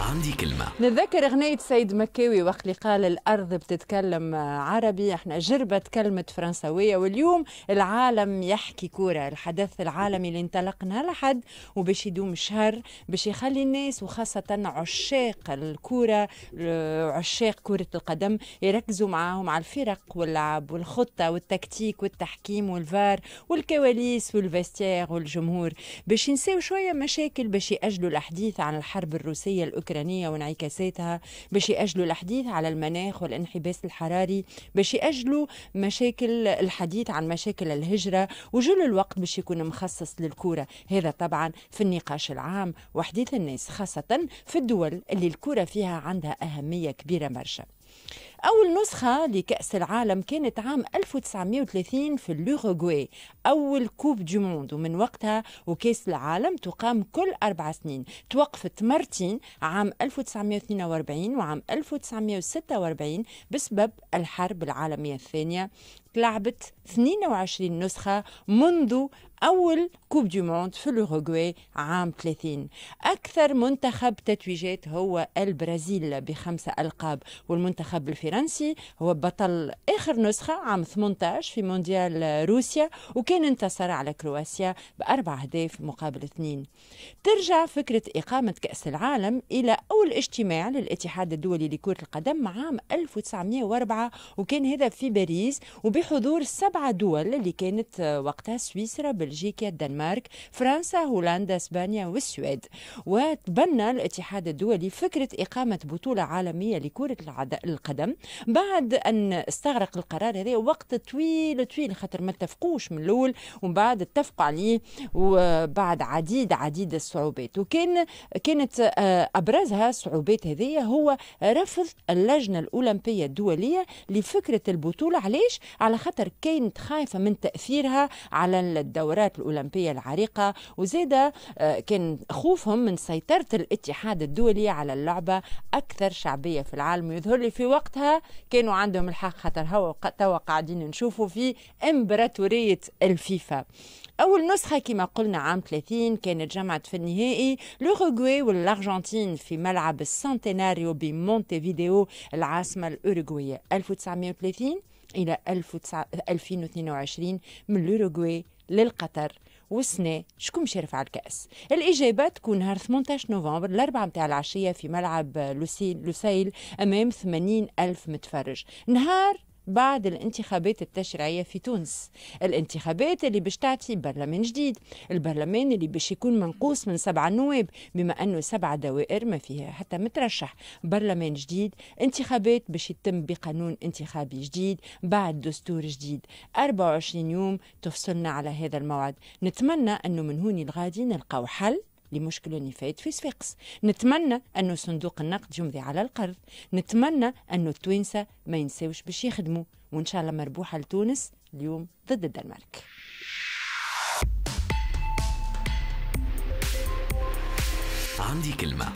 عندي كلمة نتذكر أغنية سيد مكاوي وقت اللي قال الأرض بتتكلم عربي احنا جربت كلمة فرنسوية واليوم العالم يحكي كورة الحدث العالمي اللي انطلقنا لحد وباش يدوم شهر باش يخلي الناس وخاصة عشاق الكورة آه، عشاق كرة القدم يركزوا معاهم على الفرق واللعب والخطة والتكتيك والتحكيم والفار والكواليس والفستير والجمهور باش ينساو شوية مشاكل باش يأجلوا الحديث عن الحرب الروسية الأوكرانية الأوكرانية وانعكاساتها باش يأجلوا الحديث على المناخ والانحباس الحراري باش يأجلوا مشاكل الحديث عن مشاكل الهجرة وجل الوقت باش يكون مخصص للكورة هذا طبعا في النقاش العام وحديث الناس خاصة في الدول اللي الكورة فيها عندها أهمية كبيرة برشا أول نسخة لكأس العالم كانت عام 1930 في الأوروغواي أول كوب دي موند ومن وقتها وكأس العالم تقام كل أربع سنين توقفت مرتين عام 1942 وعام 1946 بسبب الحرب العالمية الثانية تلعبت 22 نسخة منذ أول كوب دي موند في الأوروغواي عام 30 أكثر منتخب تتويجات هو البرازيل بخمسة ألقاب والمنتخب الفرنسي الفرنسي هو بطل آخر نسخة عام 18 في مونديال روسيا وكان انتصر على كرواتيا بأربع أهداف مقابل اثنين ترجع فكرة إقامة كأس العالم إلى أول اجتماع للاتحاد الدولي لكرة القدم عام 1904 وكان هذا في باريس وبحضور سبعة دول اللي كانت وقتها سويسرا بلجيكا الدنمارك فرنسا هولندا اسبانيا والسويد وتبنى الاتحاد الدولي فكرة إقامة بطولة عالمية لكرة القدم بعد ان استغرق القرار هذا وقت طويل طويل خاطر ما اتفقوش من الاول ومن بعد اتفقوا عليه وبعد عديد عديد الصعوبات وكان كانت آه، ابرزها الصعوبات هذه هو رفض اللجنه الاولمبيه الدوليه لفكره البطوله علاش على خاطر كانت خايفه من تاثيرها على الدورات الاولمبيه العريقه وزاد آه، كان خوفهم من سيطره الاتحاد الدولي على اللعبه اكثر شعبيه في العالم ويظهر لي في وقتها كانوا عندهم الحق خاطر هو توا قاعدين نشوفوا في امبراطورية الفيفا أول نسخة كما قلنا عام 30 كانت جمعت في النهائي لوروغواي والأرجنتين في ملعب السنتيناريو بمونتي فيديو العاصمة الأوروغواية 1930 إلى 1922 من لوروغواي للقطر وسنة شكون مش يرفع الكأس الإجابة تكون نهار 18 نوفمبر الأربعة متاع العشية في ملعب لوسيل, لوسيل أمام 80 ألف متفرج نهار بعد الانتخابات التشريعية في تونس الانتخابات اللي باش تعطي برلمان جديد البرلمان اللي باش يكون منقوص من سبعة نواب بما أنه سبعة دوائر ما فيها حتى مترشح برلمان جديد انتخابات باش يتم بقانون انتخابي جديد بعد دستور جديد 24 يوم تفصلنا على هذا الموعد نتمنى أنه من هوني الغادي نلقاو حل لمشكل نفايت في صفاقس نتمنى أن صندوق النقد يمضي على القرض نتمنى أن التوينسة ما ينساوش باش يخدموا وإن شاء الله مربوحة لتونس اليوم ضد الدنمارك عندي كلمة